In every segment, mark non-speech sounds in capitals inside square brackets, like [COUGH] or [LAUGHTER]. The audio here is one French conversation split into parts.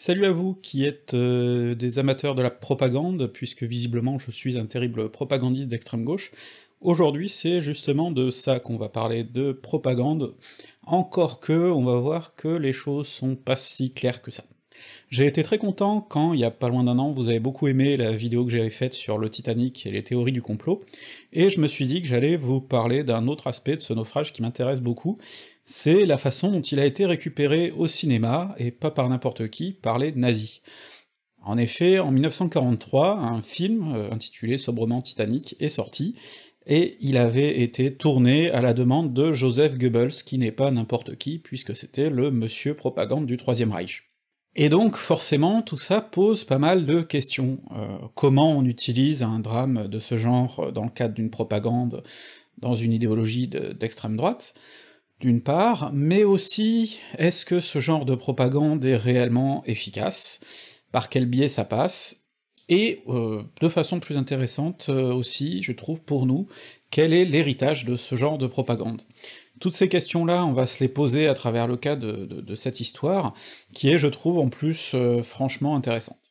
Salut à vous qui êtes euh, des amateurs de la propagande, puisque visiblement je suis un terrible propagandiste d'extrême gauche. Aujourd'hui, c'est justement de ça qu'on va parler, de propagande, encore que on va voir que les choses sont pas si claires que ça. J'ai été très content quand, il y a pas loin d'un an, vous avez beaucoup aimé la vidéo que j'avais faite sur le Titanic et les théories du complot, et je me suis dit que j'allais vous parler d'un autre aspect de ce naufrage qui m'intéresse beaucoup, c'est la façon dont il a été récupéré au cinéma, et pas par n'importe qui, par les nazis. En effet, en 1943, un film, euh, intitulé sobrement Titanic, est sorti, et il avait été tourné à la demande de Joseph Goebbels, qui n'est pas n'importe qui, puisque c'était le monsieur propagande du Troisième Reich. Et donc forcément, tout ça pose pas mal de questions. Euh, comment on utilise un drame de ce genre dans le cadre d'une propagande, dans une idéologie d'extrême droite d'une part, mais aussi est-ce que ce genre de propagande est réellement efficace, par quel biais ça passe, et euh, de façon plus intéressante euh, aussi, je trouve, pour nous, quel est l'héritage de ce genre de propagande. Toutes ces questions-là, on va se les poser à travers le cas de, cette histoire, qui est, je trouve, en plus, euh, franchement intéressante.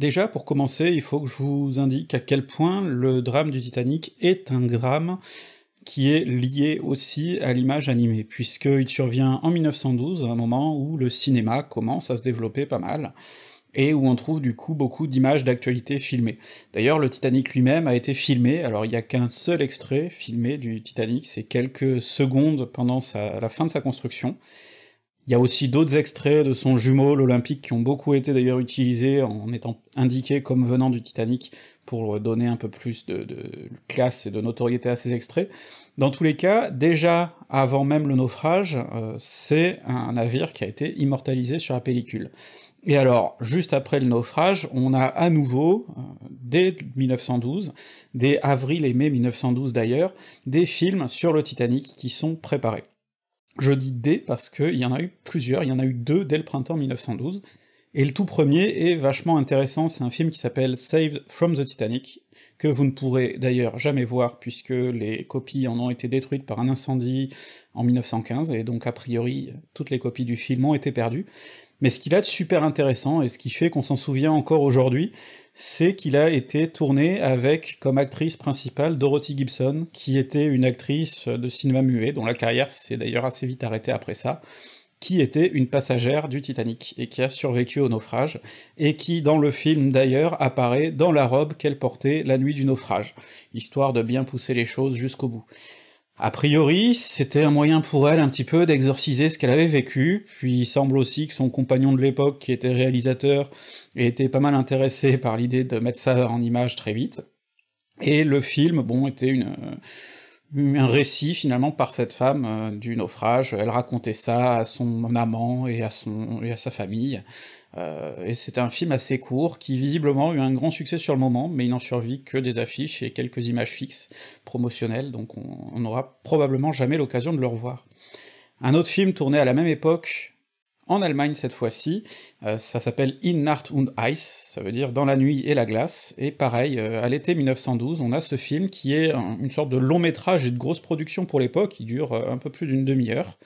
Déjà, pour commencer, il faut que je vous indique à quel point le drame du Titanic est un drame qui est lié aussi à l'image animée, puisqu'il survient en 1912, à un moment où le cinéma commence à se développer pas mal, et où on trouve du coup beaucoup d'images d'actualité filmées. D'ailleurs, le Titanic lui-même a été filmé, alors il n'y a qu'un seul extrait filmé du Titanic, c'est quelques secondes pendant la fin de sa construction, il y a aussi d'autres extraits de son jumeau, l'Olympique, qui ont beaucoup été d'ailleurs utilisés en étant indiqués comme venant du Titanic pour donner un peu plus de, classe et de notoriété à ces extraits. Dans tous les cas, déjà avant même le naufrage, euh, c'est un navire qui a été immortalisé sur la pellicule. Et alors, juste après le naufrage, on a à nouveau, euh, dès 1912, dès avril et mai 1912 d'ailleurs, des films sur le Titanic qui sont préparés. Je dis D parce qu'il y en a eu plusieurs, il y en a eu deux dès le printemps 1912, et le tout premier est vachement intéressant, c'est un film qui s'appelle Saved from the Titanic, que vous ne pourrez d'ailleurs jamais voir puisque les copies en ont été détruites par un incendie en 1915, et donc a priori toutes les copies du film ont été perdues. Mais ce qu'il a de super intéressant, et ce qui fait qu'on s'en souvient encore aujourd'hui, c'est qu'il a été tourné avec comme actrice principale Dorothy Gibson, qui était une actrice de cinéma muet, dont la carrière s'est d'ailleurs assez vite arrêtée après ça, qui était une passagère du Titanic et qui a survécu au naufrage, et qui, dans le film d'ailleurs, apparaît dans la robe qu'elle portait la nuit du naufrage, histoire de bien pousser les choses jusqu'au bout. A priori, c'était un moyen pour elle un petit peu d'exorciser ce qu'elle avait vécu, puis il semble aussi que son compagnon de l'époque, qui était réalisateur, était pas mal intéressé par l'idée de mettre ça en image très vite. Et le film, bon, était une, euh, un récit finalement par cette femme euh, du naufrage. Elle racontait ça à son amant et à, son, et à sa famille, euh, et c'est un film assez court qui visiblement eut eu un grand succès sur le moment, mais il n'en survit que des affiches et quelques images fixes promotionnelles, donc on n'aura probablement jamais l'occasion de le revoir. Un autre film tourné à la même époque, en Allemagne cette fois-ci, euh, ça s'appelle In Nacht und Eis, ça veut dire dans la nuit et la glace, et pareil, euh, à l'été 1912, on a ce film qui est une sorte de long métrage et de grosse production pour l'époque, il dure un peu plus d'une demi-heure,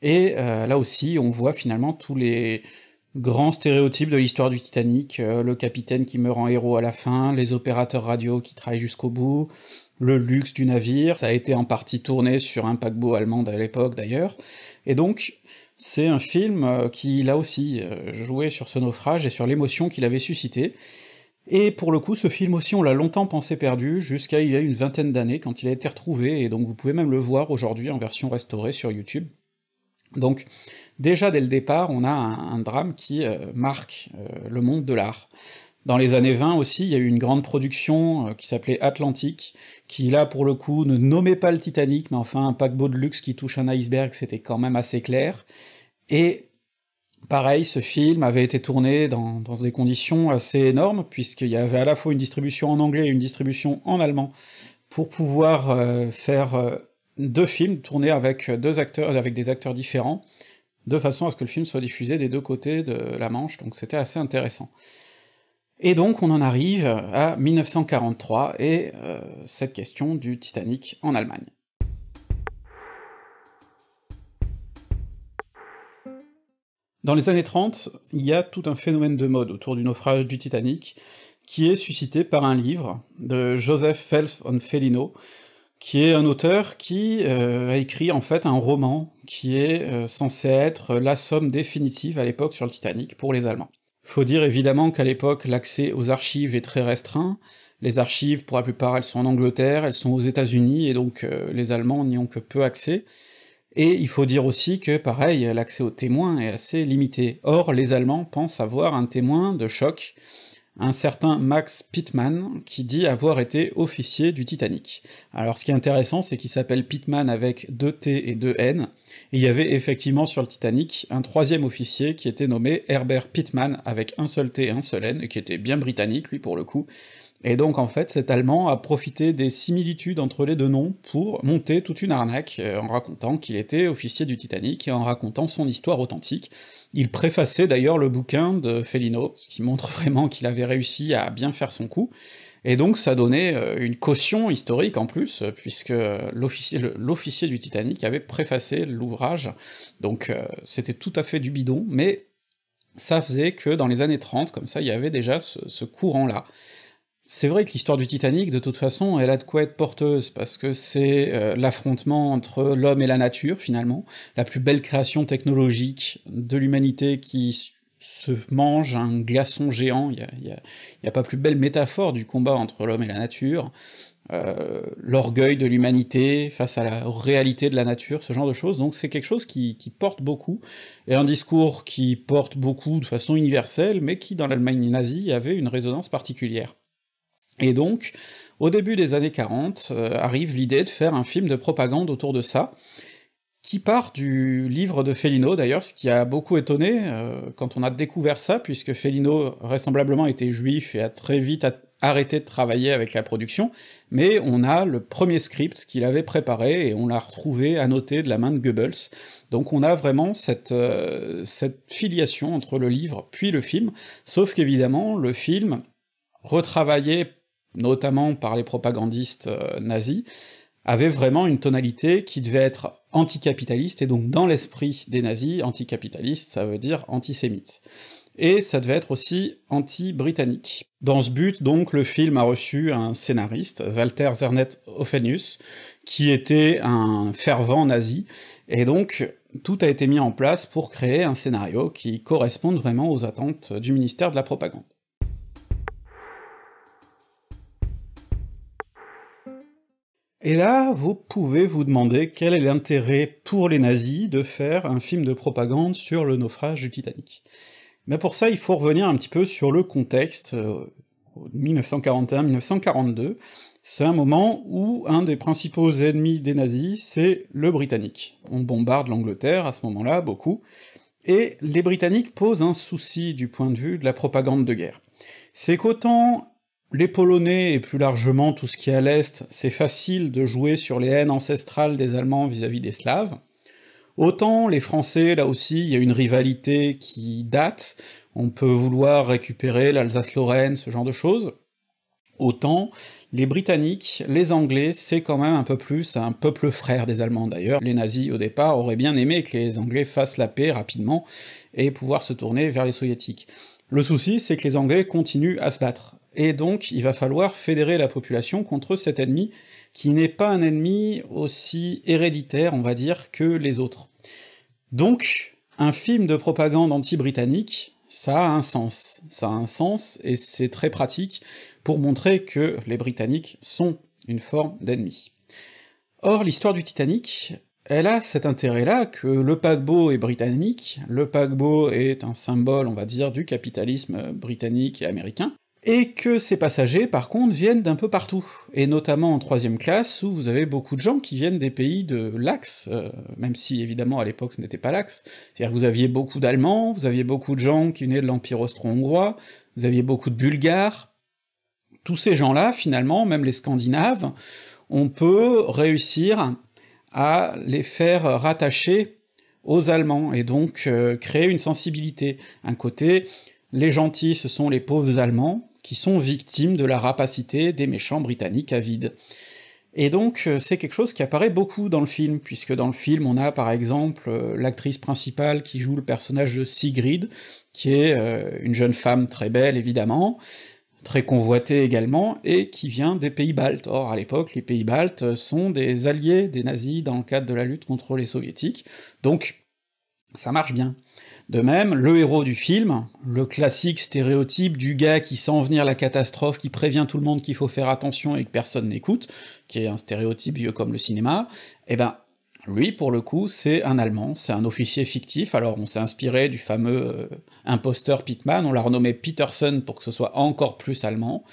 et là aussi on voit finalement tous les grand stéréotype de l'histoire du Titanic, euh, le capitaine qui meurt en héros à la fin, les opérateurs radio qui travaillent jusqu'au bout, le luxe du navire, ça a été en partie tourné sur un paquebot allemand à l'époque d'ailleurs, et donc c'est un film euh, qui, là aussi, euh, jouait sur ce naufrage et sur l'émotion qu'il avait suscité, et pour le coup, ce film aussi, on l'a longtemps pensé perdu, jusqu'à il y a une vingtaine d'années, quand il a été retrouvé, et donc vous pouvez même le voir aujourd'hui en version restaurée sur YouTube. Donc, déjà dès le départ, on a un, drame qui euh, marque euh, le monde de l'art. Dans les années 20 aussi, il y a eu une grande production euh, qui s'appelait Atlantique, qui là pour le coup ne nommait pas le Titanic, mais enfin un paquebot de luxe qui touche un iceberg, c'était quand même assez clair. Et pareil, ce film avait été tourné dans, des conditions assez énormes, puisqu'il y avait à la fois une distribution en anglais et une distribution en allemand, pour pouvoir faire deux films tournés avec deux acteurs, avec des acteurs différents de façon à ce que le film soit diffusé des deux côtés de la Manche, donc c'était assez intéressant. Et donc on en arrive à 1943 et euh, cette question du Titanic en Allemagne. Dans les années 30, il y a tout un phénomène de mode autour du naufrage du Titanic qui est suscité par un livre de Joseph Phelps von Felino, qui est un auteur qui euh, a écrit en fait un roman qui est euh, censé être la somme définitive à l'époque sur le Titanic pour les Allemands. Faut dire évidemment qu'à l'époque l'accès aux archives est très restreint, les archives pour la plupart elles sont en Angleterre, elles sont aux États-Unis, et donc euh, les Allemands n'y ont que peu accès, et il faut dire aussi que pareil, l'accès aux témoins est assez limité. Or les Allemands pensent avoir un témoin de choc, un certain Max Pittman, qui dit avoir été officier du Titanic. Alors ce qui est intéressant, c'est qu'il s'appelle Pittman avec deux T et deux N, et il y avait effectivement sur le Titanic un troisième officier qui était nommé Herbert Pittman avec un seul T et un seul N, et qui était bien britannique, lui, pour le coup, et donc en fait, cet Allemand a profité des similitudes entre les deux noms pour monter toute une arnaque euh, en racontant qu'il était officier du Titanic et en racontant son histoire authentique. Il préfaçait d'ailleurs le bouquin de Fellino, ce qui montre [LAUGHS] vraiment qu'il avait réussi à bien faire son coup, et donc ça donnait euh, une caution historique en plus, puisque l'officier du Titanic avait préfacé l'ouvrage, donc euh, c'était tout à fait du bidon, mais ça faisait que dans les années 30, comme ça, il y avait déjà ce courant-là. C'est vrai que l'histoire du Titanic, de toute façon, elle a de quoi être porteuse, parce que c'est euh, l'affrontement entre l'homme et la nature, finalement, la plus belle création technologique de l'humanité qui se mange un glaçon géant, il y a, pas plus belle métaphore du combat entre l'homme et la nature, euh, l'orgueil de l'humanité face à la réalité de la nature, ce genre de choses, donc c'est quelque chose qui, qui, porte beaucoup, et un discours qui porte beaucoup de façon universelle, mais qui, dans l'Allemagne nazie, avait une résonance particulière. Et donc, au début des années 40, euh, arrive l'idée de faire un film de propagande autour de ça, qui part du livre de Fellino d'ailleurs, ce qui a beaucoup étonné euh, quand on a découvert ça, puisque Fellino vraisemblablement était juif et a très vite arrêté de travailler avec la production, mais on a le premier script qu'il avait préparé et on l'a retrouvé annoté de la main de Goebbels, donc on a vraiment cette, euh, cette filiation entre le livre puis le film, sauf qu'évidemment le film, retravaillé notamment par les propagandistes euh, nazis, avait vraiment une tonalité qui devait être anticapitaliste, et donc dans l'esprit des nazis, anticapitaliste, ça veut dire antisémite. Et ça devait être aussi anti-britannique. Dans ce but, donc, le film a reçu un scénariste, Walter Zernet Ophenius, qui était un fervent nazi, et donc tout a été mis en place pour créer un scénario qui corresponde vraiment aux attentes du ministère de la Propagande. Et là, vous pouvez vous demander quel est l'intérêt pour les nazis de faire un film de propagande sur le naufrage du Titanic. Mais pour ça, il faut revenir un petit peu sur le contexte, 1941-1942, euh, c'est un moment où un des principaux ennemis des nazis, c'est le britannique. On bombarde l'Angleterre à ce moment-là, beaucoup, et les britanniques posent un souci du point de vue de la propagande de guerre. C'est qu'autant les Polonais et plus largement tout ce qui est à l'Est, c'est facile de jouer sur les haines ancestrales des Allemands vis-à-vis des Slaves. Autant les Français, là aussi, il y a une rivalité qui date, on peut vouloir récupérer l'Alsace-Lorraine, ce genre de choses. Autant les Britanniques, les Anglais, c'est quand même un peu plus un peuple frère des Allemands d'ailleurs. Les nazis au départ auraient bien aimé que les Anglais fassent la paix rapidement et pouvoir se tourner vers les Soviétiques. Le souci, c'est que les Anglais continuent à se battre, et donc il va falloir fédérer la population contre cet ennemi, qui n'est pas un ennemi aussi héréditaire, on va dire, que les autres. Donc, un film de propagande anti-britannique, ça a un sens, ça a un sens, et c'est très pratique pour montrer que les Britanniques sont une forme d'ennemi. Or, l'histoire du Titanic, elle a cet intérêt-là que le paquebot est britannique, le paquebot est un symbole, on va dire, du capitalisme britannique et américain, et que ces passagers, par contre, viennent d'un peu partout, et notamment en troisième classe, où vous avez beaucoup de gens qui viennent des pays de l'Axe, euh, même si évidemment à l'époque ce n'était pas l'Axe, c'est-à-dire vous aviez beaucoup d'Allemands, vous aviez beaucoup de gens qui venaient de l'Empire austro-hongrois, vous aviez beaucoup de Bulgares, tous ces gens-là, finalement, même les Scandinaves, on peut réussir à les faire rattacher aux Allemands, et donc euh, créer une sensibilité, un côté... Les gentils, ce sont les pauvres Allemands, qui sont victimes de la rapacité des méchants britanniques avides. Et donc euh, c'est quelque chose qui apparaît beaucoup dans le film, puisque dans le film on a par exemple euh, l'actrice principale qui joue le personnage de Sigrid, qui est euh, une jeune femme très belle évidemment, très convoitée également, et qui vient des pays baltes. Or à l'époque les pays baltes sont des alliés des nazis dans le cadre de la lutte contre les soviétiques, donc ça marche bien. De même, le héros du film, le classique stéréotype du gars qui sent venir la catastrophe, qui prévient tout le monde qu'il faut faire attention et que personne n'écoute, qui est un stéréotype vieux comme le cinéma, eh ben, lui, pour le coup, c'est un Allemand, c'est un officier fictif, alors on s'est inspiré du fameux euh, imposteur Pitman, on l'a renommé Peterson pour que ce soit encore plus allemand,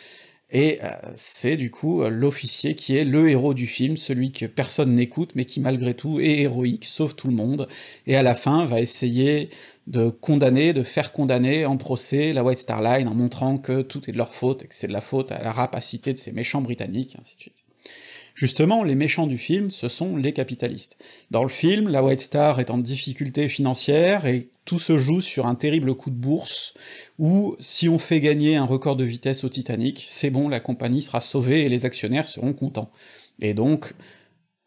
et euh, c'est du coup euh, l'officier qui est le héros du film, celui que personne n'écoute, mais qui malgré tout est héroïque, sauve tout le monde, et à la fin va essayer de condamner, de faire condamner en procès la White Star Line en montrant que tout est de leur faute, et que c'est de la faute à la rapacité de ces méchants britanniques, ainsi de suite. Justement, les méchants du film, ce sont les capitalistes. Dans le film, la White Star est en difficulté financière et tout se joue sur un terrible coup de bourse, où si on fait gagner un record de vitesse au Titanic, c'est bon, la compagnie sera sauvée et les actionnaires seront contents. Et donc,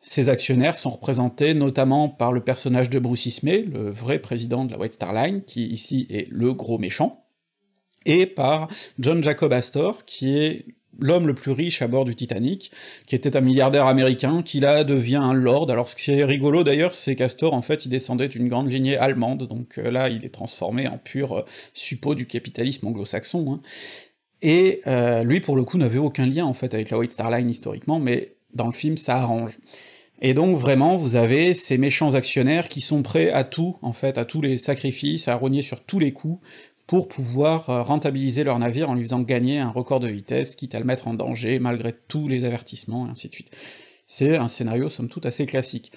ces actionnaires sont représentés notamment par le personnage de Bruce Ismay, le vrai président de la White Star Line, qui ici est le gros méchant, et par John Jacob Astor, qui est l'homme le plus riche à bord du Titanic, qui était un milliardaire américain, qui là devient un lord. Alors ce qui est rigolo d'ailleurs, c'est qu'Astor, en fait, il descendait d'une grande lignée allemande, donc euh, là, il est transformé en pur euh, suppôt du capitalisme anglo-saxon. Hein. Et euh, lui, pour le coup, n'avait aucun lien, en fait, avec la White Star Line historiquement, mais dans le film, ça arrange. Et donc vraiment, vous avez ces méchants actionnaires qui sont prêts à tout, en fait, à tous les sacrifices, à rogner sur tous les coups, pour pouvoir euh, rentabiliser leur navire en lui faisant gagner un record de vitesse, quitte à le mettre en danger malgré tous les avertissements, et ainsi de suite. C'est un scénario somme toute assez classique.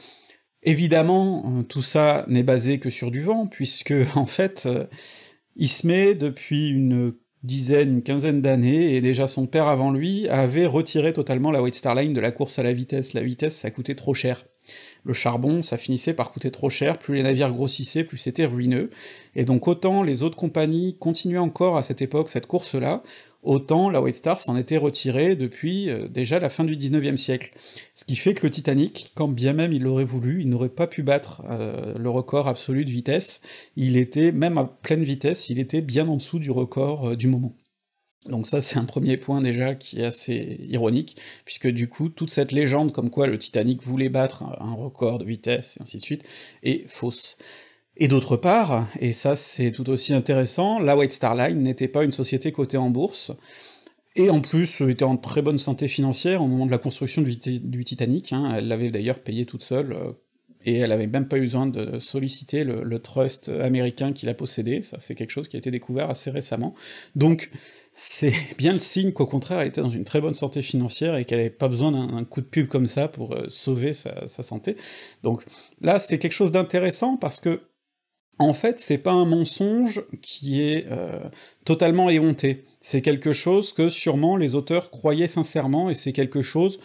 Évidemment, euh, tout ça n'est basé que sur du vent, puisque [LAUGHS] en fait, euh, Ismé, depuis une dizaine, une quinzaine d'années, et déjà son père avant lui, avait retiré totalement la White Star Line de la course à la vitesse. La vitesse, ça coûtait trop cher. Le charbon, ça finissait par coûter trop cher, plus les navires grossissaient, plus c'était ruineux, et donc autant les autres compagnies continuaient encore à cette époque cette course-là, autant la White Star s'en était retirée depuis euh, déjà la fin du 19e siècle. Ce qui fait que le Titanic, quand bien même il l'aurait voulu, il n'aurait pas pu battre euh, le record absolu de vitesse, il était, même à pleine vitesse, il était bien en dessous du record euh, du moment. Donc ça c'est un premier point déjà qui est assez ironique, puisque du coup toute cette légende comme quoi le Titanic voulait battre un record de vitesse et ainsi de suite est fausse. Et d'autre part, et ça c'est tout aussi intéressant, la White Star Line n'était pas une société cotée en bourse, et en plus était en très bonne santé financière au moment de la construction du, Titanic, hein. elle l'avait d'ailleurs payé toute seule, euh, et elle avait même pas eu besoin de solliciter le, le trust américain qui la possédait, ça c'est quelque chose qui a été découvert assez récemment. Donc c'est bien le signe qu'au contraire, elle était dans une très bonne santé financière et qu'elle n'avait pas besoin d'un coup de pub comme ça pour euh, sauver sa, santé. Donc là, c'est quelque chose d'intéressant parce que, en fait, c'est pas un mensonge qui est euh, totalement éhonté. C'est quelque chose que sûrement les auteurs croyaient sincèrement et c'est quelque chose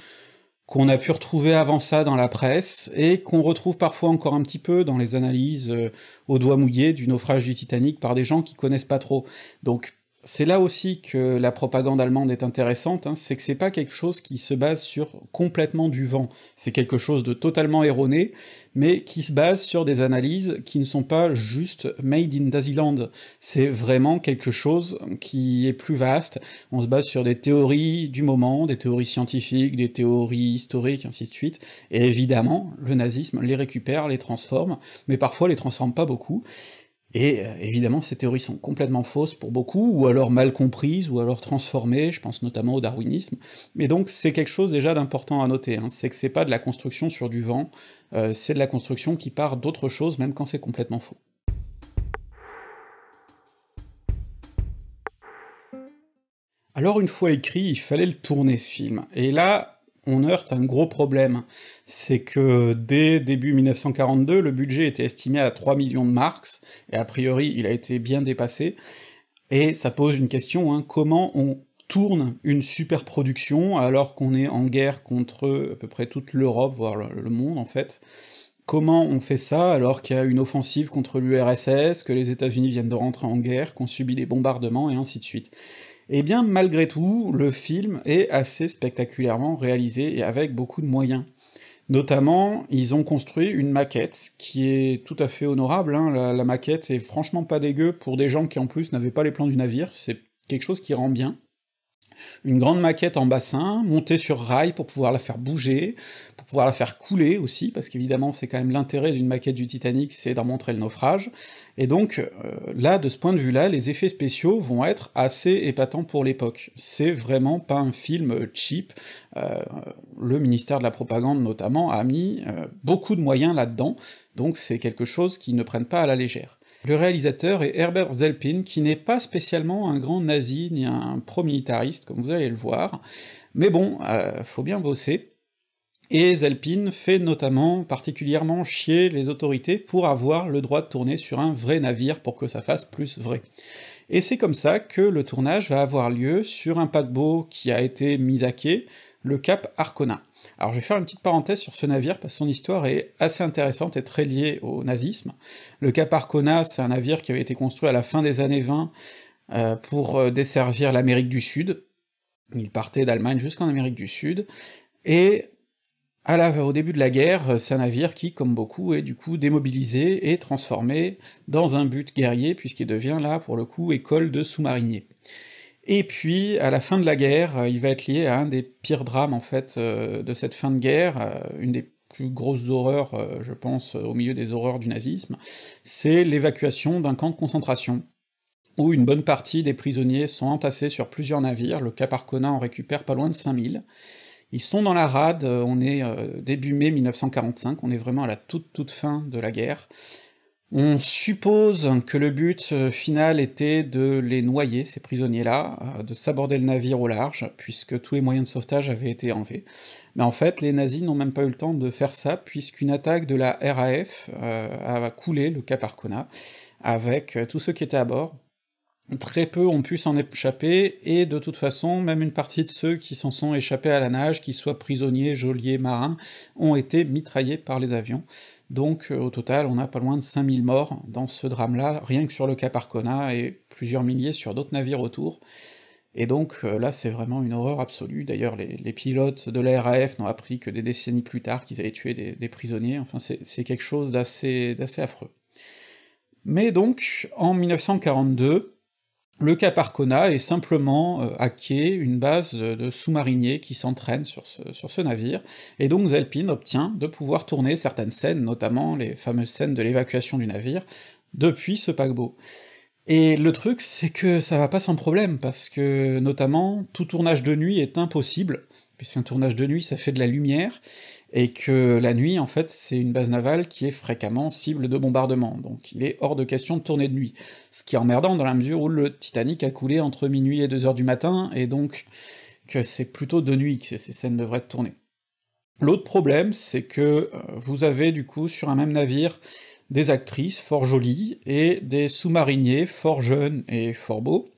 qu'on a pu retrouver avant ça dans la presse, et qu'on retrouve parfois encore un petit peu dans les analyses euh, au doigt mouillé du naufrage du Titanic par des gens qui connaissent pas trop. Donc c'est là aussi que la propagande allemande est intéressante, hein, c'est que c'est pas quelque chose qui se base sur complètement du vent, c'est quelque chose de totalement erroné, mais qui se base sur des analyses qui ne sont pas juste made in Dasiland, c'est vraiment quelque chose qui est plus vaste, on se base sur des théories du moment, des théories scientifiques, des théories historiques, ainsi de suite, et évidemment, le nazisme les récupère, les transforme, mais parfois les transforme pas beaucoup, et euh, évidemment, ces théories sont complètement fausses pour beaucoup, ou alors mal comprises, ou alors transformées, je pense notamment au darwinisme. Mais donc c'est quelque chose déjà d'important à noter, hein. c'est que c'est pas de la construction sur du vent, euh, c'est de la construction qui part d'autre chose, même quand c'est complètement faux. Alors une fois écrit, il fallait le tourner ce film, et là, on heurte un gros problème. C'est que dès début 1942, le budget était estimé à 3 millions de marks, et a priori il a été bien dépassé, et ça pose une question, hein. comment on tourne une superproduction alors qu'on est en guerre contre à peu près toute l'Europe, voire le monde en fait Comment on fait ça alors qu'il y a une offensive contre l'URSS, que les États-Unis viennent de rentrer en guerre, qu'on subit des bombardements, et ainsi de suite eh bien, malgré tout, le film est assez spectaculairement réalisé et avec beaucoup de moyens. Notamment, ils ont construit une maquette qui est tout à fait honorable, hein. la, la, maquette est franchement pas dégueu pour des gens qui en plus n'avaient pas les plans du navire, c'est quelque chose qui rend bien une grande maquette en bassin, montée sur rail pour pouvoir la faire bouger, pour pouvoir la faire couler aussi, parce qu'évidemment c'est quand même l'intérêt d'une maquette du Titanic, c'est d'en montrer le naufrage, et donc euh, là, de ce point de vue-là, les effets spéciaux vont être assez épatants pour l'époque. C'est vraiment pas un film euh, cheap, euh, le ministère de la Propagande notamment a mis beaucoup de moyens là-dedans, donc c'est quelque chose qui ne prennent pas à la légère. Le réalisateur est Herbert Zelpin, qui n'est pas spécialement un grand nazi ni un pro-militariste, comme vous allez le voir, mais bon, euh, faut bien bosser. Et Zelpin fait notamment particulièrement chier les autorités pour avoir le droit de tourner sur un vrai navire pour que ça fasse plus vrai. Et c'est comme ça que le tournage va avoir lieu sur un paquebot qui a été mis à quai, le Cap Arcona. Alors je vais faire une petite parenthèse sur ce navire, parce que son histoire est assez intéressante et très liée au nazisme. Le Cap Arcona, c'est un navire qui avait été construit à la fin des années 20 euh, pour euh, desservir l'Amérique du Sud. Il partait d'Allemagne jusqu'en Amérique du Sud, et à au début de la guerre, euh, c'est un navire qui, comme beaucoup, est du coup démobilisé et transformé dans un but guerrier, puisqu'il devient là, pour le coup, école de sous-mariniers. Et puis, à la fin de la guerre, euh, il va être lié à un des pires drames, en fait, euh, de cette fin de guerre, euh, une des plus grosses horreurs, je pense, au milieu des horreurs du nazisme, c'est l'évacuation d'un camp de concentration, où une bonne partie des prisonniers sont entassés sur plusieurs navires, le Cap Arcona en récupère pas loin de 5000. Ils sont dans la rade, on est début mai 1945, on est vraiment à la toute toute fin de la guerre, on suppose que le but euh, final était de les noyer, ces prisonniers-là, euh, de s'aborder le navire au large, puisque tous les moyens de sauvetage avaient été enlevés. Mais en fait, les nazis n'ont même pas eu le temps de faire ça, puisqu'une attaque de la RAF euh, a coulé le Cap Arcona, avec tous ceux qui étaient à bord, très peu ont pu s'en échapper, et de toute façon, même une partie de ceux qui s'en sont échappés à la nage, qu'ils soient prisonniers, geôliers, marins, ont été mitraillés par les avions. Donc euh, au total, on a pas loin de 5000 morts dans ce drame-là, rien que sur le Cap Arcona, et plusieurs milliers sur d'autres navires autour. Et donc euh, là, c'est vraiment une horreur absolue. D'ailleurs, les, pilotes de la RAF n'ont appris que des décennies plus tard qu'ils avaient tué des, des prisonniers. Enfin, c'est quelque chose d'assez affreux. Mais donc, en 1942, le Arcona est simplement à euh, quai une base de, sous-mariniers qui s'entraînent sur ce, sur ce navire, et donc Zelpine obtient de pouvoir tourner certaines scènes, notamment les fameuses scènes de l'évacuation du navire, depuis ce paquebot. Et le truc, c'est que ça va pas sans problème, parce que, notamment, tout tournage de nuit est impossible, puisqu'un tournage de nuit, ça fait de la lumière, et que la nuit, en fait, c'est une base navale qui est fréquemment cible de bombardement, donc il est hors de question de tourner de nuit. Ce qui est emmerdant dans la mesure où le Titanic a coulé entre minuit et 2 heures du matin, et donc que c'est plutôt de nuit que ces scènes devraient tourner. L'autre problème, c'est que euh, vous avez du coup sur un même navire des actrices fort jolies et des sous-mariniers fort jeunes et fort beaux,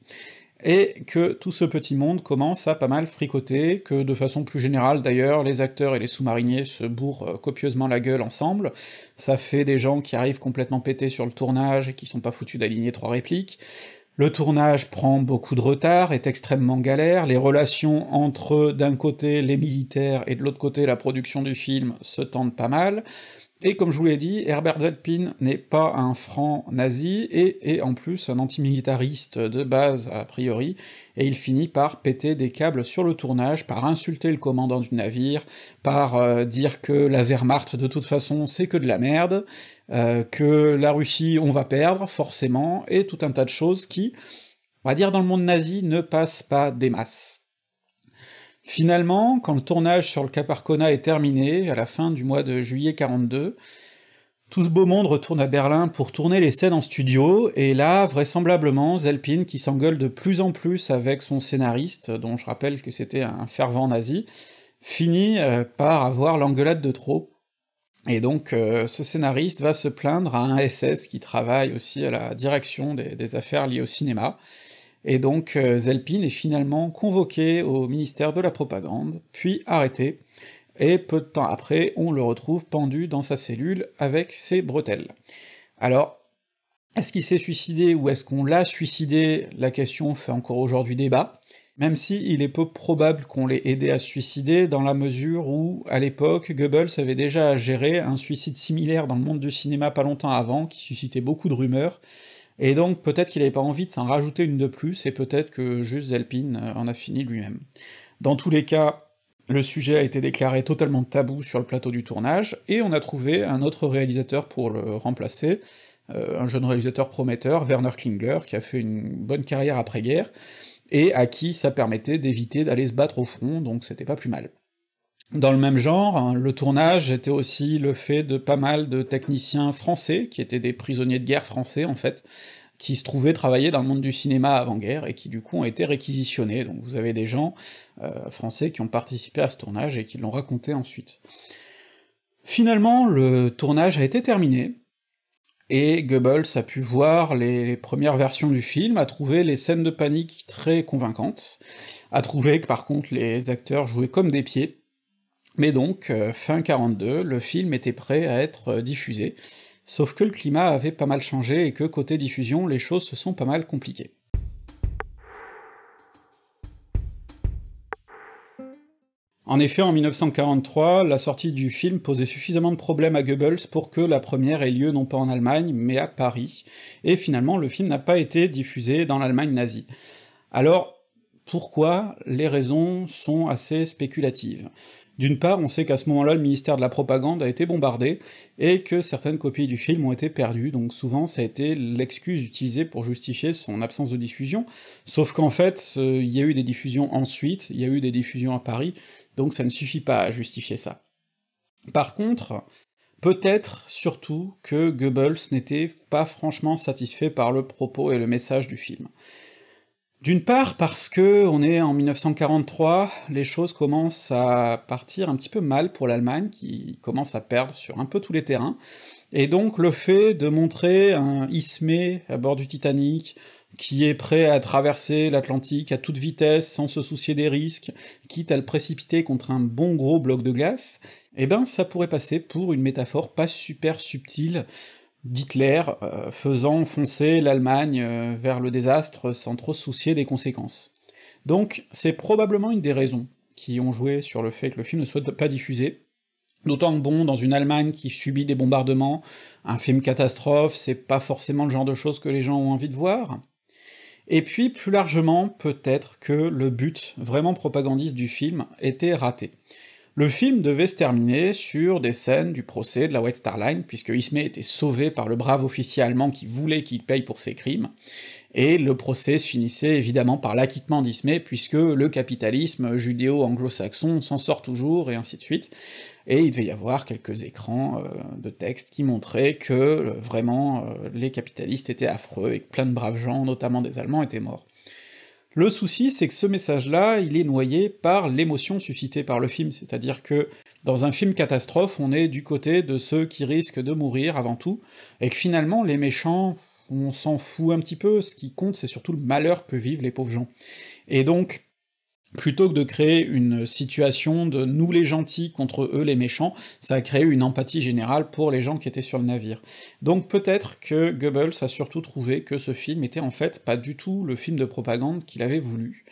et que tout ce petit monde commence à pas mal fricoter, que de façon plus générale d'ailleurs, les acteurs et les sous-mariniers se bourrent euh, copieusement la gueule ensemble, ça fait des gens qui arrivent complètement pétés sur le tournage et qui sont pas foutus d'aligner trois répliques, le tournage prend beaucoup de retard, est extrêmement galère, les relations entre d'un côté les militaires et de l'autre côté la production du film se tendent pas mal, et comme je vous l'ai dit, Herbert Zedpin n'est pas un franc nazi, et est en plus un antimilitariste de base, a priori, et il finit par péter des câbles sur le tournage, par insulter le commandant du navire, par euh, dire que la Wehrmacht, de toute façon, c'est que de la merde, euh, que la Russie, on va perdre, forcément, et tout un tas de choses qui, on va dire dans le monde nazi, ne passent pas des masses. Finalement, quand le tournage sur le Caparcona est terminé, à la fin du mois de juillet 42, tout ce beau monde retourne à Berlin pour tourner les scènes en studio, et là, vraisemblablement, Zelpin, qui s'engueule de plus en plus avec son scénariste, dont je rappelle que c'était un fervent nazi, finit euh, par avoir l'engueulade de trop, et donc euh, ce scénariste va se plaindre à un SS qui travaille aussi à la direction des affaires liées au cinéma, et donc euh, Zelpin est finalement convoqué au ministère de la Propagande, puis arrêté, et peu de temps après, on le retrouve pendu dans sa cellule avec ses bretelles. Alors, est-ce qu'il s'est suicidé ou est-ce qu'on l'a suicidé La question fait encore aujourd'hui débat, même si il est peu probable qu'on l'ait aidé à suicider, dans la mesure où, à l'époque, Goebbels avait déjà géré un suicide similaire dans le monde du cinéma pas longtemps avant, qui suscitait beaucoup de rumeurs, et donc peut-être qu'il avait pas envie de s'en rajouter une de plus, et peut-être que juste Zelpin euh, en a fini lui-même. Dans tous les cas, le sujet a été déclaré totalement tabou sur le plateau du tournage, et on a trouvé un autre réalisateur pour le remplacer, euh, un jeune réalisateur prometteur, Werner Klinger, qui a fait une bonne carrière après-guerre, et à qui ça permettait d'éviter d'aller se battre au front, donc c'était pas plus mal. Dans le même genre, hein, le tournage était aussi le fait de pas mal de techniciens français, qui étaient des prisonniers de guerre français en fait, qui se trouvaient travailler dans le monde du cinéma avant-guerre, et qui du coup ont été réquisitionnés, donc vous avez des gens euh, français qui ont participé à ce tournage et qui l'ont raconté ensuite. Finalement, le tournage a été terminé, et Goebbels a pu voir les, les, premières versions du film, a trouvé les scènes de panique très convaincantes, a trouvé que par contre les acteurs jouaient comme des pieds, mais donc, euh, fin 42, le film était prêt à être euh, diffusé, sauf que le climat avait pas mal changé et que côté diffusion, les choses se sont pas mal compliquées. En effet, en 1943, la sortie du film posait suffisamment de problèmes à Goebbels pour que la première ait lieu non pas en Allemagne, mais à Paris, et finalement le film n'a pas été diffusé dans l'Allemagne nazie. Alors, pourquoi les raisons sont assez spéculatives. D'une part, on sait qu'à ce moment-là, le ministère de la Propagande a été bombardé, et que certaines copies du film ont été perdues, donc souvent ça a été l'excuse utilisée pour justifier son absence de diffusion, sauf qu'en fait, euh, il y a eu des diffusions ensuite, il y a eu des diffusions à Paris, donc ça ne suffit pas à justifier ça. Par contre, peut-être surtout que Goebbels n'était pas franchement satisfait par le propos et le message du film. D'une part parce que on est en 1943, les choses commencent à partir un petit peu mal pour l'Allemagne, qui commence à perdre sur un peu tous les terrains, et donc le fait de montrer un Ismé à bord du Titanic, qui est prêt à traverser l'Atlantique à toute vitesse sans se soucier des risques, quitte à le précipiter contre un bon gros bloc de glace, eh ben ça pourrait passer pour une métaphore pas super subtile d'Hitler euh, faisant foncer l'Allemagne euh, vers le désastre sans trop se soucier des conséquences. Donc c'est probablement une des raisons qui ont joué sur le fait que le film ne soit pas diffusé, d'autant que bon, dans une Allemagne qui subit des bombardements, un film catastrophe, c'est pas forcément le genre de choses que les gens ont envie de voir. Et puis plus largement, peut-être que le but vraiment propagandiste du film était raté. Le film devait se terminer sur des scènes du procès de la White Star Line, puisque Ismay était sauvé par le brave officier allemand qui voulait qu'il paye pour ses crimes, et le procès se finissait évidemment par l'acquittement d'Ismay, puisque le capitalisme judéo-anglo-saxon s'en sort toujours, et ainsi de suite, et il devait y avoir quelques écrans euh, de texte qui montraient que, euh, vraiment, euh, les capitalistes étaient affreux, et que plein de braves gens, notamment des Allemands, étaient morts. Le souci, c'est que ce message-là, il est noyé par l'émotion suscitée par le film, c'est-à-dire que dans un film catastrophe, on est du côté de ceux qui risquent de mourir avant tout, et que finalement, les méchants, on s'en fout un petit peu, ce qui compte, c'est surtout le malheur que vivent les pauvres gens. Et donc, plutôt que de créer une situation de nous les gentils contre eux les méchants, ça a créé une empathie générale pour les gens qui étaient sur le navire. Donc peut-être que Goebbels a surtout trouvé que ce film était en fait pas du tout le film de propagande qu'il avait voulu,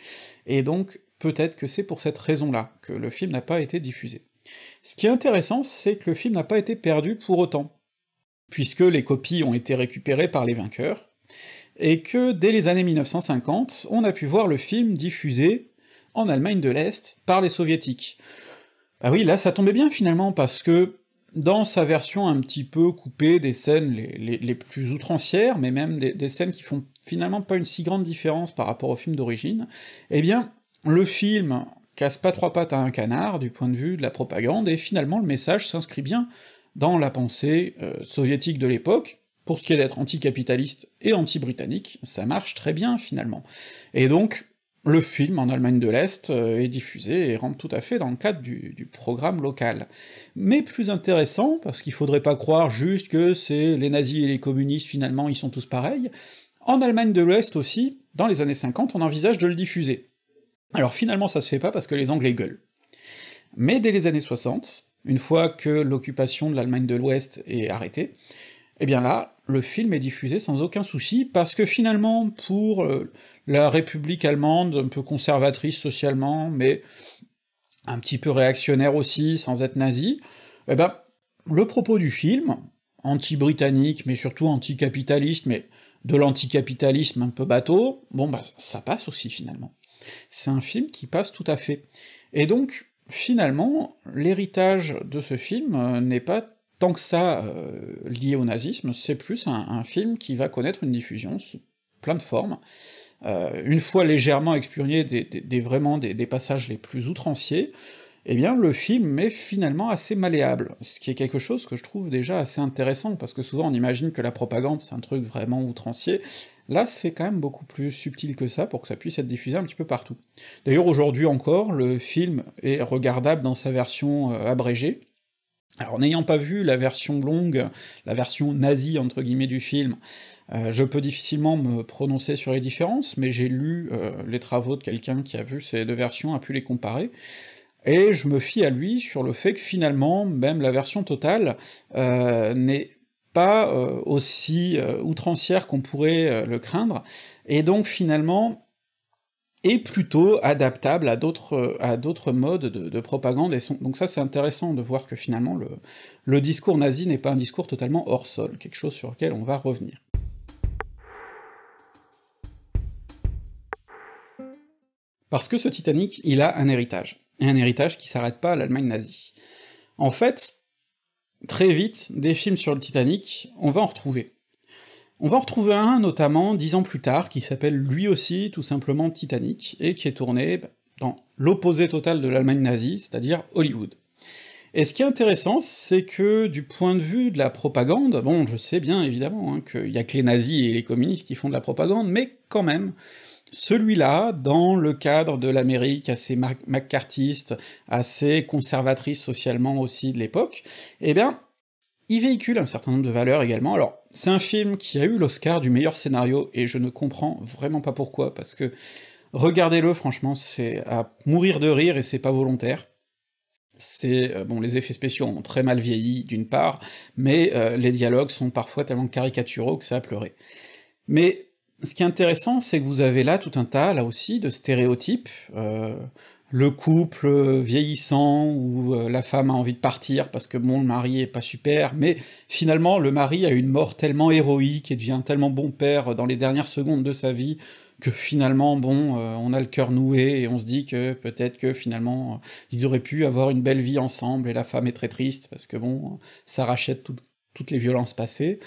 et donc peut-être que c'est pour cette raison-là que le film n'a pas été diffusé. Ce qui est intéressant, c'est que le film n'a pas été perdu pour autant, puisque les copies ont été récupérées par les vainqueurs, et que dès les années 1950, on a pu voir le film diffusé en Allemagne de l'Est par les soviétiques. bah oui, là ça tombait bien finalement, parce que dans sa version un petit peu coupée des scènes les, plus outrancières, mais même des, scènes qui font finalement pas une si grande différence par rapport au film d'origine, eh bien, le film casse pas trois pattes à un canard du point de vue de la propagande, et finalement le message s'inscrit bien dans la pensée euh, soviétique de l'époque, pour ce qui est d'être anticapitaliste et anti-britannique, ça marche très bien finalement. Et donc, le film en Allemagne de l'Est euh, est diffusé et rentre tout à fait dans le cadre du, programme local. Mais plus intéressant, parce qu'il faudrait pas croire juste que c'est les nazis et les communistes, finalement, ils sont tous pareils, en Allemagne de l'Ouest aussi, dans les années 50, on envisage de le diffuser. Alors finalement ça se fait pas parce que les Anglais gueulent. Mais dès les années 60, une fois que l'occupation de l'Allemagne de l'Ouest est arrêtée, eh bien là, le film est diffusé sans aucun souci, parce que finalement, pour euh, la République allemande, un peu conservatrice socialement, mais un petit peu réactionnaire aussi, sans être nazi, eh ben, le propos du film, anti-britannique, mais surtout anti-capitaliste, mais de l'anticapitalisme un peu bateau, bon bah ça passe aussi finalement. C'est un film qui passe tout à fait. Et donc, finalement, l'héritage de ce film euh, n'est pas tant que ça euh, lié au nazisme, c'est plus un, un, film qui va connaître une diffusion sous plein de formes, euh, une fois légèrement expurgé des, vraiment des, passages les plus outranciers, eh bien le film est finalement assez malléable, ce qui est quelque chose que je trouve déjà assez intéressant, parce que souvent on imagine que la propagande c'est un truc vraiment outrancier, là c'est quand même beaucoup plus subtil que ça pour que ça puisse être diffusé un petit peu partout. D'ailleurs aujourd'hui encore, le film est regardable dans sa version euh, abrégée, alors n'ayant pas vu la version longue, la version nazie entre guillemets du film, euh, je peux difficilement me prononcer sur les différences, mais j'ai lu euh, les travaux de quelqu'un qui a vu ces deux versions, a pu les comparer, et je me fie à lui sur le fait que finalement, même la version totale euh, n'est pas aussi outrancière qu'on pourrait le craindre, et donc finalement est plutôt adaptable à d'autres à d'autres modes de, propagande, et donc ça c'est intéressant de voir que finalement le discours nazi n'est pas un discours totalement hors sol, quelque chose sur lequel on va revenir. Parce que ce Titanic, il a un héritage. Et un héritage qui s'arrête pas à l'Allemagne nazie. En fait, très vite, des films sur le Titanic, on va en retrouver. On va en retrouver un, notamment, dix ans plus tard, qui s'appelle lui aussi tout simplement Titanic, et qui est tourné dans l'opposé total de l'Allemagne nazie, c'est-à-dire Hollywood. Et ce qui est intéressant, c'est que du point de vue de la propagande, bon, je sais bien évidemment hein, qu'il y a que les nazis et les communistes qui font de la propagande, mais quand même, celui-là, dans le cadre de l'Amérique assez macartiste, assez conservatrice socialement aussi de l'époque, eh bien, il véhicule un certain nombre de valeurs également. Alors, c'est un film qui a eu l'Oscar du meilleur scénario, et je ne comprends vraiment pas pourquoi, parce que regardez-le, franchement, c'est à mourir de rire et c'est pas volontaire. C'est euh, bon, les effets spéciaux ont très mal vieilli d'une part, mais euh, les dialogues sont parfois tellement caricaturaux que ça a pleuré. Mais ce qui est intéressant, c'est que vous avez là tout un tas, là aussi, de stéréotypes. Euh, le couple vieillissant où euh, la femme a envie de partir parce que bon, le mari est pas super, mais finalement le mari a une mort tellement héroïque et devient tellement bon père dans les dernières secondes de sa vie que finalement, bon, euh, on a le cœur noué et on se dit que peut-être que finalement ils auraient pu avoir une belle vie ensemble et la femme est très triste parce que bon, ça rachète toutes les violences passées.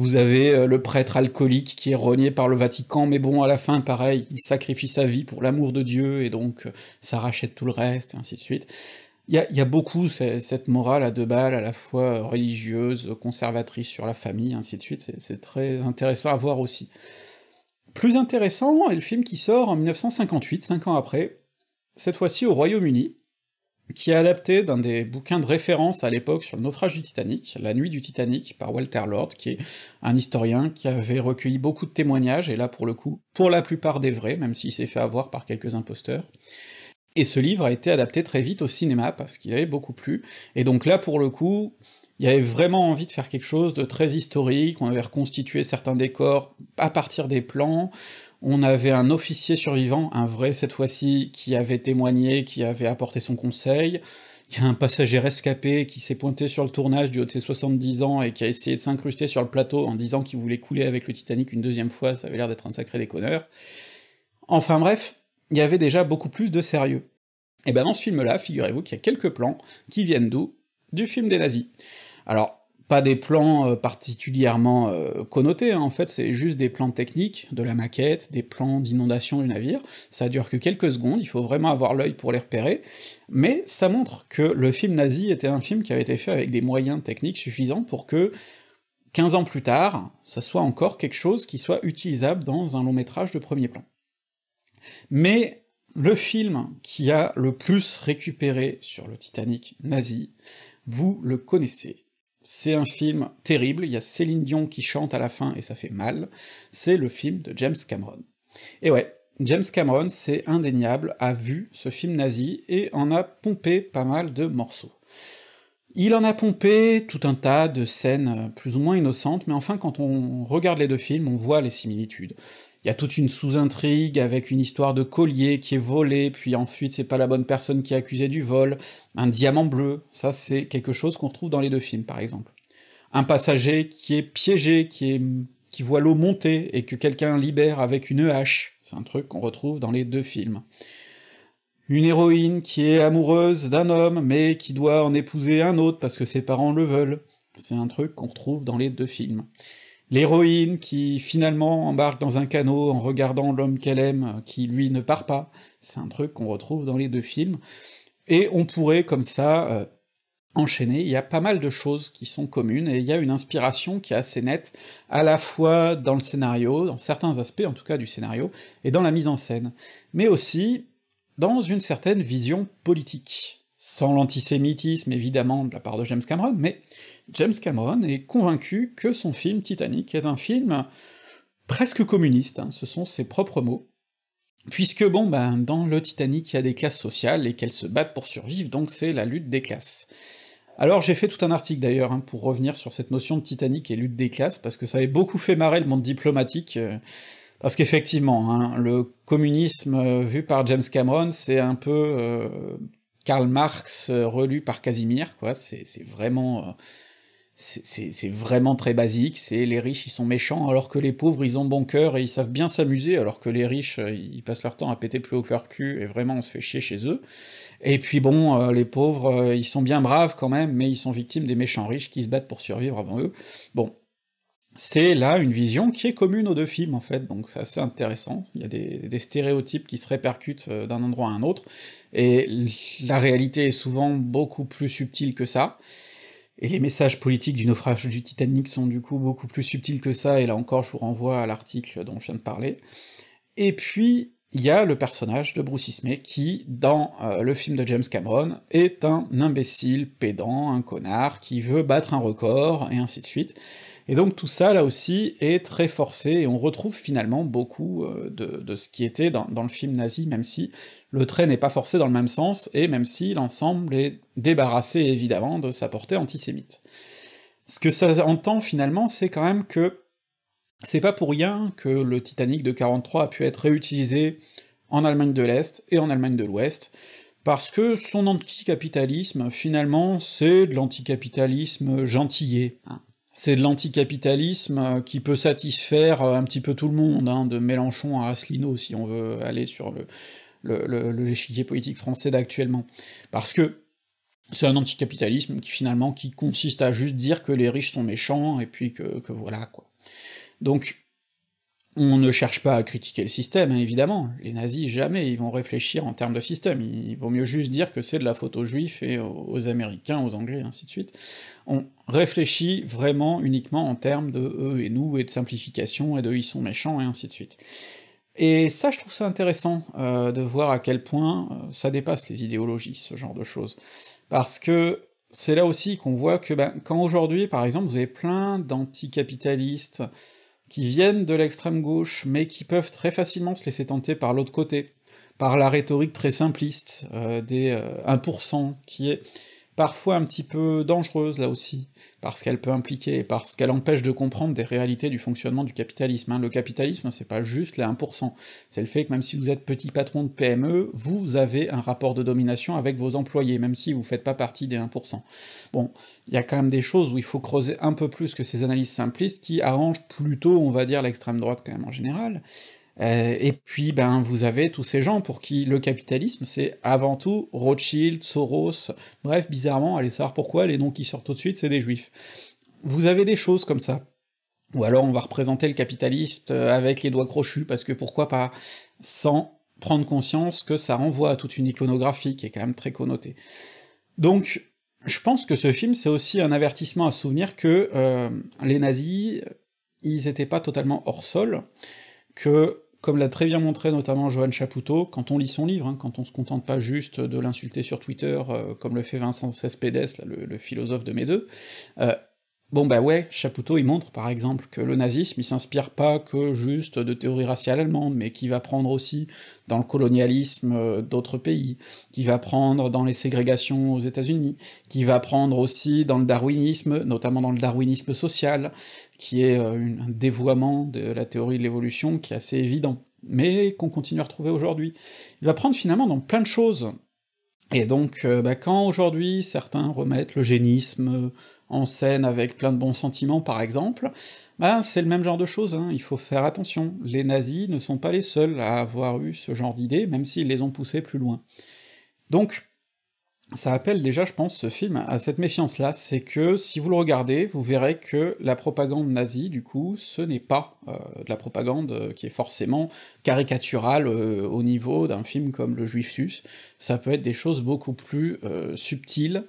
Vous avez euh, le prêtre alcoolique qui est renié par le Vatican, mais bon, à la fin, pareil, il sacrifie sa vie pour l'amour de Dieu, et donc euh, ça rachète tout le reste, et ainsi de suite. Il y a, beaucoup cette morale à deux balles, à la fois religieuse, conservatrice sur la famille, ainsi de suite, c'est très intéressant à voir aussi. Plus intéressant est le film qui sort en 1958, cinq ans après, cette fois-ci au Royaume-Uni, qui est adapté d'un des bouquins de référence à l'époque sur le naufrage du Titanic, La nuit du Titanic, par Walter Lord, qui est un historien qui avait recueilli beaucoup de témoignages, et là pour le coup, pour la plupart des vrais, même s'il s'est fait avoir par quelques imposteurs. Et ce livre a été adapté très vite au cinéma, parce qu'il avait beaucoup plu, et donc là pour le coup, il y avait vraiment envie de faire quelque chose de très historique, on avait reconstitué certains décors à partir des plans, on avait un officier survivant, un vrai cette fois-ci, qui avait témoigné, qui avait apporté son conseil. Il y a un passager rescapé qui s'est pointé sur le tournage du haut de ses 70 ans et qui a essayé de s'incruster sur le plateau en disant qu'il voulait couler avec le Titanic une deuxième fois, ça avait l'air d'être un sacré déconneur. Enfin bref, il y avait déjà beaucoup plus de sérieux. Et eh ben dans ce film-là, figurez-vous qu'il y a quelques plans qui viennent d'où Du film des nazis. Alors, pas des plans euh, particulièrement euh, connotés, hein. en fait, c'est juste des plans techniques, de la maquette, des plans d'inondation du navire, ça dure que quelques secondes, il faut vraiment avoir l'œil pour les repérer, mais ça montre que le film nazi était un film qui avait été fait avec des moyens techniques suffisants pour que 15 ans plus tard, ça soit encore quelque chose qui soit utilisable dans un long métrage de premier plan. Mais le film qui a le plus récupéré sur le Titanic nazi, vous le connaissez, c'est un film terrible, il y a Céline Dion qui chante à la fin et ça fait mal, c'est le film de James Cameron. Et ouais, James Cameron, c'est indéniable, a vu ce film nazi et en a pompé pas mal de morceaux. Il en a pompé tout un tas de scènes plus ou moins innocentes, mais enfin quand on regarde les deux films, on voit les similitudes il y a toute une sous-intrigue avec une histoire de collier qui est volé, puis en fuite c'est pas la bonne personne qui est accusée du vol, un diamant bleu, ça c'est quelque chose qu'on retrouve dans les deux films par exemple. Un passager qui est piégé, qui, est... qui voit l'eau monter et que quelqu'un libère avec une hache, c'est un truc qu'on retrouve dans les deux films. Une héroïne qui est amoureuse d'un homme mais qui doit en épouser un autre parce que ses parents le veulent, c'est un truc qu'on retrouve dans les deux films l'héroïne qui finalement embarque dans un canot en regardant l'homme qu'elle aime, qui lui ne part pas, c'est un truc qu'on retrouve dans les deux films, et on pourrait comme ça euh, enchaîner, il y a pas mal de choses qui sont communes, et il y a une inspiration qui est assez nette, à la fois dans le scénario, dans certains aspects en tout cas du scénario, et dans la mise en scène, mais aussi dans une certaine vision politique, sans l'antisémitisme évidemment de la part de James Cameron, mais James Cameron est convaincu que son film Titanic est un film presque communiste, hein, ce sont ses propres mots, puisque bon, ben, dans le Titanic, il y a des classes sociales et qu'elles se battent pour survivre, donc c'est la lutte des classes. Alors j'ai fait tout un article d'ailleurs hein, pour revenir sur cette notion de Titanic et lutte des classes, parce que ça avait beaucoup fait marrer le monde diplomatique, euh, parce qu'effectivement, hein, le communisme euh, vu par James Cameron, c'est un peu euh, Karl Marx relu par Casimir, quoi, c'est vraiment c'est vraiment très basique, c'est les riches ils sont méchants alors que les pauvres ils ont bon cœur et ils savent bien s'amuser alors que les riches euh, ils passent leur temps à péter plus haut que leur cul et vraiment on se fait chier chez eux. Et puis bon, euh, les pauvres euh, ils sont bien braves quand même mais ils sont victimes des méchants riches qui se battent pour survivre avant eux. Bon, c'est là une vision qui est commune aux deux films en fait, donc c'est assez intéressant, il y a des stéréotypes qui se répercutent d'un endroit à un autre et la réalité est souvent beaucoup plus subtile que ça. Et les messages politiques du naufrage du Titanic sont du coup beaucoup plus subtils que ça, et là encore je vous renvoie à l'article dont je viens de parler. Et puis, il y a le personnage de Bruce Ismay qui, dans euh, le film de James Cameron, est un imbécile pédant, un connard, qui veut battre un record, et ainsi de suite. Et donc tout ça, là aussi, est très forcé, et on retrouve finalement beaucoup euh, de, ce qui était dans le film nazi, même si le trait n'est pas forcé dans le même sens, et même si l'ensemble est débarrassé évidemment de sa portée antisémite. Ce que ça entend finalement, c'est quand même que c'est pas pour rien que le Titanic de 43 a pu être réutilisé en Allemagne de l'Est et en Allemagne de l'Ouest, parce que son anticapitalisme, finalement, c'est de l'anticapitalisme gentillé. C'est de l'anticapitalisme qui peut satisfaire un petit peu tout le monde, hein, de Mélenchon à Asselineau, si on veut aller sur le, l'échiquier politique français d'actuellement. Parce que c'est un anticapitalisme qui finalement qui consiste à juste dire que les riches sont méchants, et puis que, voilà, quoi. Donc, on ne cherche pas à critiquer le système, hein, évidemment, les nazis jamais, ils vont réfléchir en termes de système, il vaut mieux juste dire que c'est de la faute aux juifs et aux, aux américains, aux anglais, et ainsi de suite. On réfléchit vraiment uniquement en termes de eux et nous, et de simplification, et de ils sont méchants, et ainsi de suite. Et ça, je trouve ça intéressant euh, de voir à quel point euh, ça dépasse les idéologies, ce genre de choses. Parce que c'est là aussi qu'on voit que, ben, quand aujourd'hui, par exemple, vous avez plein d'anticapitalistes qui viennent de l'extrême gauche, mais qui peuvent très facilement se laisser tenter par l'autre côté, par la rhétorique très simpliste euh, des 1%, qui est parfois un petit peu dangereuse là aussi, parce qu'elle peut impliquer, et parce qu'elle empêche de comprendre des réalités du fonctionnement du capitalisme. Hein. Le capitalisme, c'est pas juste les 1%, c'est le fait que même si vous êtes petit patron de PME, vous avez un rapport de domination avec vos employés, même si vous faites pas partie des 1%. Bon, il y a quand même des choses où il faut creuser un peu plus que ces analyses simplistes qui arrangent plutôt, on va dire, l'extrême droite quand même en général, euh, et puis, ben, vous avez tous ces gens pour qui le capitalisme, c'est avant tout Rothschild, Soros, bref, bizarrement, allez savoir pourquoi, les noms qui sortent tout de suite, c'est des juifs. Vous avez des choses comme ça. Ou alors on va représenter le capitaliste euh, avec les doigts crochus, parce que pourquoi pas, sans prendre conscience que ça renvoie à toute une iconographie qui est quand même très connotée. Donc, je pense que ce film, c'est aussi un avertissement à souvenir que euh, les nazis, ils étaient pas totalement hors sol, que comme l'a très bien montré notamment Johan Chapoutot, quand on lit son livre, hein, quand on se contente pas juste de l'insulter sur Twitter, euh, comme le fait Vincent Cespedes, le, philosophe de mes deux, euh, Bon bah ouais, Chapoutot il montre par exemple que le nazisme il s'inspire pas que juste de théorie raciale allemande, mais qui va prendre aussi dans le colonialisme euh, d'autres pays, qui va prendre dans les ségrégations aux États-Unis, qui va prendre aussi dans le darwinisme, notamment dans le darwinisme social, qui est euh, un dévoiement de la théorie de l'évolution qui est assez évident, mais qu'on continue à retrouver aujourd'hui. Il va prendre finalement dans plein de choses et donc, euh, bah, quand aujourd'hui certains remettent le génisme euh, en scène avec plein de bons sentiments, par exemple, bah c'est le même genre de choses, hein, il faut faire attention. Les nazis ne sont pas les seuls à avoir eu ce genre d'idées, même s'ils les ont poussées plus loin. Donc, ça appelle déjà, je pense, ce film à cette méfiance-là, c'est que si vous le regardez, vous verrez que la propagande nazie, du coup, ce n'est pas euh, de la propagande euh, qui est forcément caricaturale euh, au niveau d'un film comme Le Juif Sus, ça peut être des choses beaucoup plus subtiles,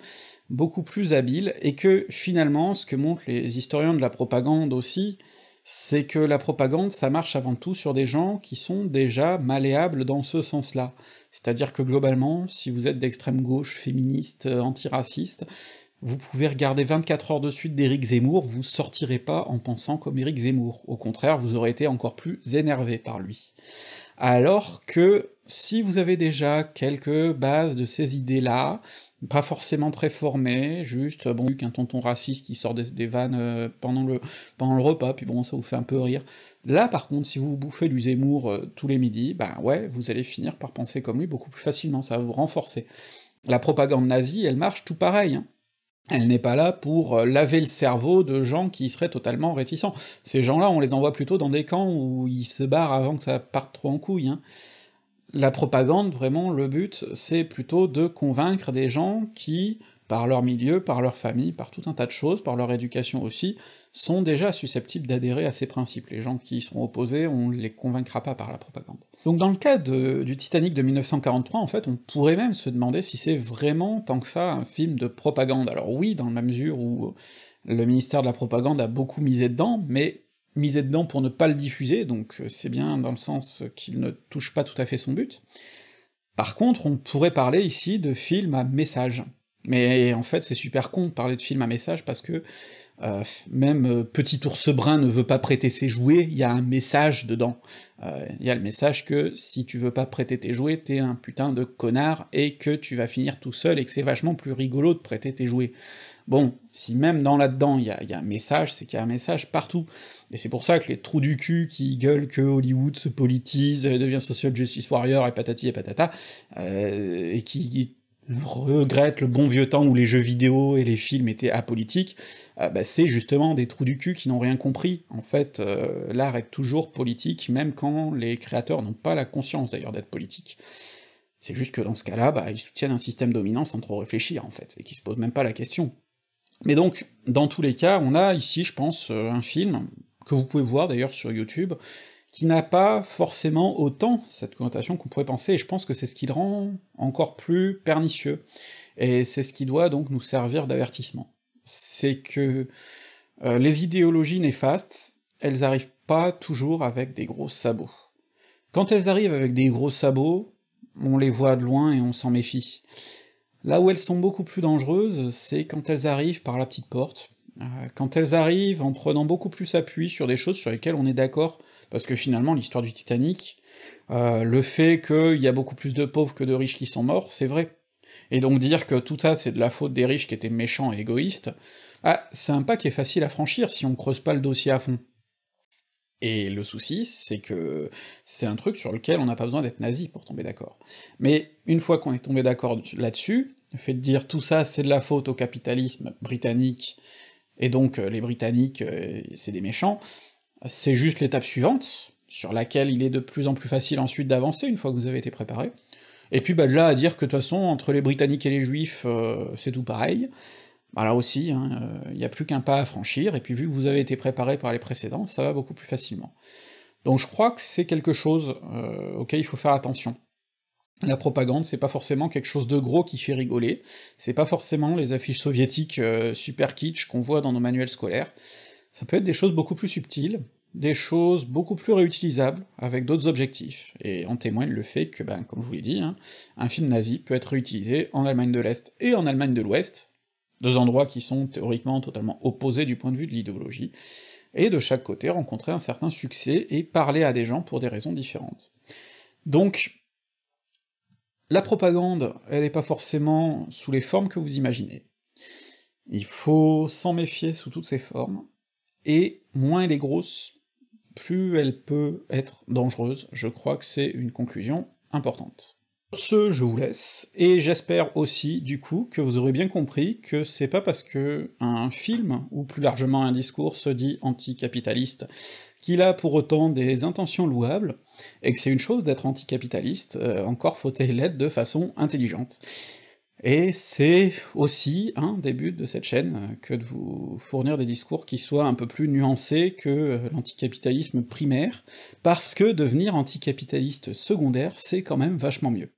beaucoup plus habiles, et que finalement, ce que montrent les historiens de la propagande aussi, c'est que la propagande, ça marche avant tout sur des gens qui sont déjà malléables dans ce sens-là. C'est-à-dire que globalement, si vous êtes d'extrême gauche, féministe, euh, antiraciste, vous pouvez regarder 24 heures de suite d'Éric Zemmour, vous sortirez pas en pensant comme Éric Zemmour, au contraire, vous aurez été encore plus énervé par lui. Alors que si vous avez déjà quelques bases de ces idées-là, pas forcément très formé, juste, bon, qu'un tonton raciste qui sort des, vannes euh, pendant le, pendant le repas, puis bon, ça vous fait un peu rire. Là, par contre, si vous bouffez du Zemmour euh, tous les midis, bah ouais, vous allez finir par penser comme lui beaucoup plus facilement, ça va vous renforcer. La propagande nazie, elle marche tout pareil, hein. Elle n'est pas là pour euh, laver le cerveau de gens qui seraient totalement réticents. Ces gens-là, on les envoie plutôt dans des camps où ils se barrent avant que ça parte trop en couille, hein. La propagande, vraiment, le but, c'est plutôt de convaincre des gens qui, par leur milieu, par leur famille, par tout un tas de choses, par leur éducation aussi, sont déjà susceptibles d'adhérer à ces principes. Les gens qui y seront opposés, on les convaincra pas par la propagande. Donc dans le cas du Titanic de 1943, en fait, on pourrait même se demander si c'est vraiment tant que ça un film de propagande. Alors oui, dans la mesure où le ministère de la Propagande a beaucoup misé dedans, mais misé dedans pour ne pas le diffuser, donc euh, c'est bien dans le sens qu'il ne touche pas tout à fait son but. Par contre, on pourrait parler ici de film à message. Mais en fait, c'est super con de parler de film à message parce que euh, même euh, Petit ours brun ne veut pas prêter ses jouets, il y a un message dedans. Il y a le message que si tu veux pas prêter tes jouets, t'es un putain de connard et que tu vas finir tout seul et que c'est vachement plus rigolo de prêter tes jouets. Bon, si même dans là-dedans il y, a, un message, c'est qu'il y a un message partout. Et c'est pour ça que les trous du cul qui gueulent que Hollywood se politise, euh, devient social justice warrior et patati et patata, euh, et qui, regrettent le bon vieux temps où les jeux vidéo et les films étaient apolitiques, euh, bah c'est justement des trous du cul qui n'ont rien compris. En fait, l'art est toujours politique, même quand les créateurs n'ont pas la conscience d'ailleurs d'être politique. C'est juste que dans ce cas-là, bah, ils soutiennent un système dominant sans trop réfléchir, en fait, et qui se posent même pas la question. Mais donc, dans tous les cas, on a ici, je pense, euh, un film, que vous pouvez voir d'ailleurs sur YouTube, qui n'a pas forcément autant cette connotation qu'on pourrait penser, et je pense que c'est ce qui le rend encore plus pernicieux, et c'est ce qui doit donc nous servir d'avertissement. C'est que euh, les idéologies néfastes, elles arrivent pas toujours avec des gros sabots. Quand elles arrivent avec des gros sabots, on les voit de loin et on s'en méfie. Là où elles sont beaucoup plus dangereuses, c'est quand elles arrivent par la petite porte, euh, quand elles arrivent en prenant beaucoup plus appui sur des choses sur lesquelles on est d'accord, parce que finalement l'histoire du Titanic, euh, le fait qu'il y a beaucoup plus de pauvres que de riches qui sont morts, c'est vrai. Et donc dire que tout ça c'est de la faute des riches qui étaient méchants et égoïstes, ah, c'est un pas qui est facile à franchir si on creuse pas le dossier à fond. Et le souci, c'est que c'est un truc sur lequel on n'a pas besoin d'être nazi pour tomber d'accord. Mais une fois qu'on est tombé d'accord là-dessus, le fait de dire tout ça c'est de la faute au capitalisme britannique, et donc euh, les Britanniques euh, c'est des méchants, c'est juste l'étape suivante, sur laquelle il est de plus en plus facile ensuite d'avancer une fois que vous avez été préparé. Et puis bah de là à dire que de toute façon, entre les Britanniques et les Juifs, euh, c'est tout pareil, bah là aussi, hein, euh, il n'y a plus qu'un pas à franchir, et puis vu que vous avez été préparé par les précédents, ça va beaucoup plus facilement. Donc je crois que c'est quelque chose euh, auquel il faut faire attention. La propagande, c'est pas forcément quelque chose de gros qui fait rigoler, c'est pas forcément les affiches soviétiques euh, super kitsch qu'on voit dans nos manuels scolaires, ça peut être des choses beaucoup plus subtiles, des choses beaucoup plus réutilisables, avec d'autres objectifs, et en témoigne le fait que, ben, comme je vous l'ai dit, hein, un film nazi peut être réutilisé en Allemagne de l'Est et en Allemagne de l'Ouest, deux endroits qui sont théoriquement totalement opposés du point de vue de l'idéologie, et de chaque côté rencontrer un certain succès et parler à des gens pour des raisons différentes. Donc, la propagande, elle n'est pas forcément sous les formes que vous imaginez. Il faut s'en méfier sous toutes ses formes, et moins elle est grosse, plus elle peut être dangereuse, je crois que c'est une conclusion importante ce, je vous laisse, et j'espère aussi, du coup, que vous aurez bien compris que c'est pas parce que un film, ou plus largement un discours, se dit anticapitaliste qu'il a pour autant des intentions louables, et que c'est une chose d'être anticapitaliste, euh, encore faut-il l'être de façon intelligente. Et c'est aussi un des buts de cette chaîne, euh, que de vous fournir des discours qui soient un peu plus nuancés que euh, l'anticapitalisme primaire, parce que devenir anticapitaliste secondaire, c'est quand même vachement mieux.